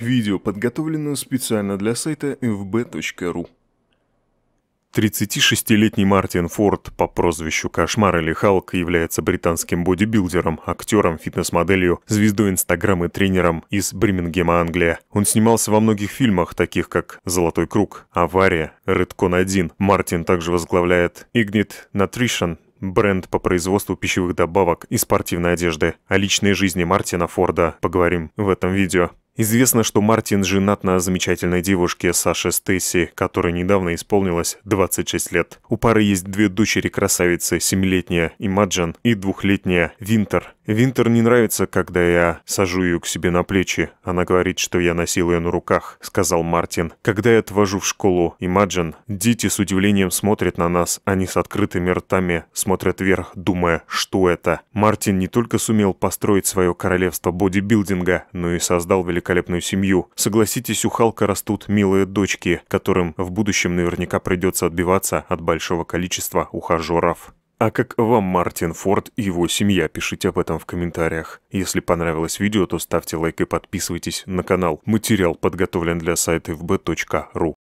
Видео подготовлено специально для сайта fb.ru. 36-летний Мартин Форд по прозвищу Кошмар или Халк является британским бодибилдером, актером, фитнес-моделью, звездой Инстаграм и тренером из Бримингема, Англия. Он снимался во многих фильмах, таких как «Золотой круг», «Авария», «Редкон-1». Мартин также возглавляет «Игнит Nutrition», бренд по производству пищевых добавок и спортивной одежды. О личной жизни Мартина Форда поговорим в этом видео. Известно, что Мартин женат на замечательной девушке Саше Стесси, которой недавно исполнилось 26 лет. У пары есть две дочери-красавицы, семилетняя Имаджан и двухлетняя Винтер. Винтер не нравится, когда я сажу ее к себе на плечи. Она говорит, что я носил ее на руках, сказал Мартин. Когда я отвожу в школу Имаджан, дети с удивлением смотрят на нас. Они с открытыми ртами смотрят вверх, думая, что это. Мартин не только сумел построить свое королевство бодибилдинга, но и создал великолепное великолепную семью. Согласитесь, у Халка растут милые дочки, которым в будущем наверняка придется отбиваться от большого количества ухажеров. А как вам Мартин Форд и его семья, пишите об этом в комментариях. Если понравилось видео, то ставьте лайк и подписывайтесь на канал. Материал подготовлен для сайта fb.ru.